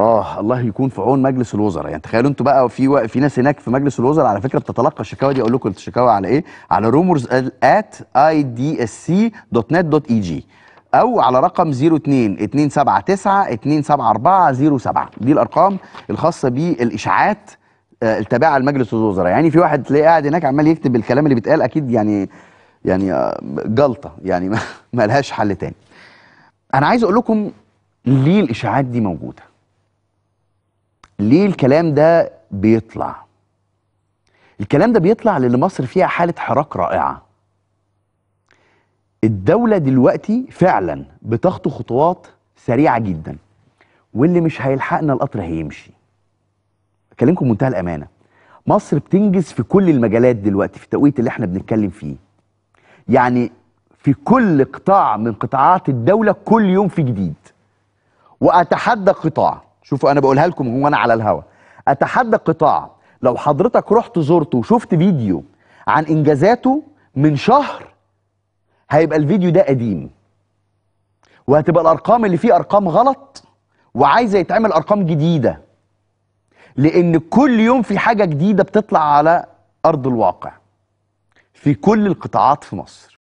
اه الله يكون في عون مجلس الوزراء يعني تخيلوا انتوا بقى في في ناس هناك في مجلس الوزراء على فكره بتتلقى الشكاوى دي اقول لكم الشكاوى على ايه على ات اي دي اس سي دوت نت دوت اي جي او على رقم 02 279 274 07 دي الارقام الخاصه بالاشاعات آه، التابعه لمجلس الوزراء يعني في واحد تلاقيه قاعد هناك عمال يكتب الكلام اللي بيتقال اكيد يعني يعني آه، جلطه يعني ما لهاش حل تاني انا عايز اقول لكم ليه الاشاعات دي موجوده ليه الكلام ده بيطلع الكلام ده بيطلع لان مصر فيها حاله حراك رائعه الدوله دلوقتي فعلا بتخطو خطوات سريعه جدا واللي مش هيلحقنا القطر هيمشي اكلمكم منتهى الامانه مصر بتنجز في كل المجالات دلوقتي في التوقيت اللي احنا بنتكلم فيه يعني في كل قطاع من قطاعات الدوله كل يوم في جديد واتحدى قطاع شوفوا انا بقولها لكم وانا على الهوا اتحدى قطاع لو حضرتك رحت زرته وشفت فيديو عن انجازاته من شهر هيبقى الفيديو ده قديم وهتبقى الارقام اللي فيه ارقام غلط وعايزه يتعمل ارقام جديده لان كل يوم في حاجه جديده بتطلع على ارض الواقع في كل القطاعات في مصر